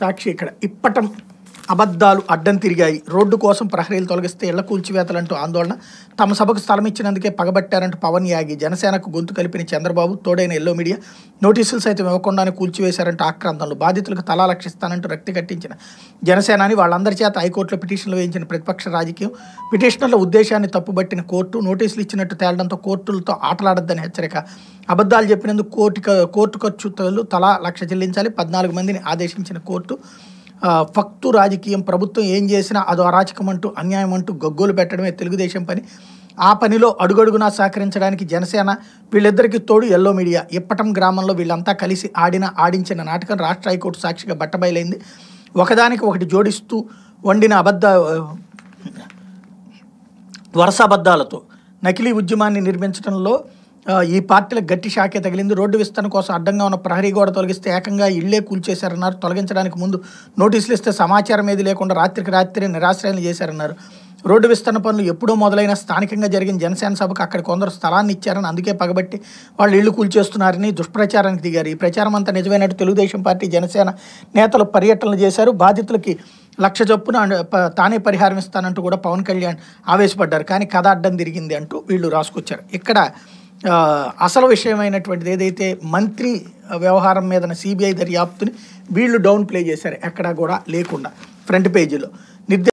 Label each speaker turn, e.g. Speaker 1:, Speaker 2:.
Speaker 1: సాక్షి ఇక్కడ ఇప్పటం అబద్ధాలు అడ్డం తిరిగాయి రోడ్డు కోసం ప్రహరీలు తొలగిస్తే ఇళ్ల కూల్చివేతలంటూ ఆందోళన తమ సభకు స్థలం ఇచ్చినందుకే పగబట్టారంటూ పవన్ యాగి జనసేనకు గొంతు కలిపిన చంద్రబాబు తోడైన ఎల్లో మీడియా నోటీసులు సైతం ఇవ్వకుండానే కూల్చివేశారంటూ ఆక్రాంతంలో బాధితులకు తలా లక్షిస్తానంటూ రక్తి కట్టించిన జనసేనాని వాళ్ళందరి చేత హైకోర్టులో పిటిషన్లు వేయించిన ప్రతిపక్ష రాజకీయం పిటిషనర్ల ఉద్దేశాన్ని తప్పుబట్టిన కోర్టు నోటీసులు ఇచ్చినట్టు తేలడంతో కోర్టులతో ఆటలాడద్దని హెచ్చరిక అబద్ధాలు చెప్పినందుకు కోర్టు కోర్టు ఖర్చు తలా లక్ష చెల్లించాలి పద్నాలుగు మందిని ఆదేశించిన కోర్టు ఫక్తు రాజకీయం ప్రభుత్వం ఏం చేసినా అదో అరాచకం అంటూ అన్యాయం అంటూ గగ్గోలు పెట్టడమే తెలుగుదేశం పని ఆ పనిలో అడుగడుగునా సహకరించడానికి జనసేన వీళ్ళిద్దరికీ తోడు ఎల్లో మీడియా ఇప్పటం గ్రామంలో వీళ్ళంతా కలిసి ఆడిన ఆడించిన నాటకం రాష్ట్ర హైకోర్టు సాక్షిగా బట్టబయలైంది ఒకదానికి ఒకటి జోడిస్తూ వండిన అబద్ధ వరుస నకిలీ ఉద్యమాన్ని నిర్మించడంలో ఈ పార్టీలకు గట్టి షాకే తగిలింది రోడ్డు విస్తరణ కోసం అడ్డంగా ఉన్న ప్రహరీ గోడ తొలగిస్తే ఏకంగా ఇళ్లే కూల్చేశారన్నారు తొలగించడానికి ముందు నోటీసులు ఇస్తే సమాచారం ఏది లేకుండా రాత్రికి రాత్రి నిరాశ్రయాలు చేశారన్నారు రోడ్డు విస్తరణ పనులు ఎప్పుడో మొదలైన స్థానికంగా జరిగిన జనసేన సభకు అక్కడ కొందరు స్థలాన్ని ఇచ్చారని అందుకే పగబట్టి వాళ్ళు ఇళ్లు కూల్చేస్తున్నారని దుష్ప్రచారానికి దిగారు ఈ ప్రచారం అంతా నిజమైనట్టు తెలుగుదేశం పార్టీ జనసేన నేతలు పర్యటనలు చేశారు బాధితులకి లక్ష చొప్పున తానే పరిహారం ఇస్తానంటూ కూడా పవన్ కళ్యాణ్ ఆవేశపడ్డారు కానీ కథ అడ్డం తిరిగింది అంటూ వీళ్ళు రాసుకొచ్చారు ఇక్కడ అసలు విషయమైనటువంటిది ఏదైతే మంత్రి వ్యవహారం మీద సిబిఐ దర్యాప్తుని వీళ్ళు డౌన్ ప్లే చేశారు ఎక్కడా కూడా లేకుండా ఫ్రంట్ పేజీలో నిర్దే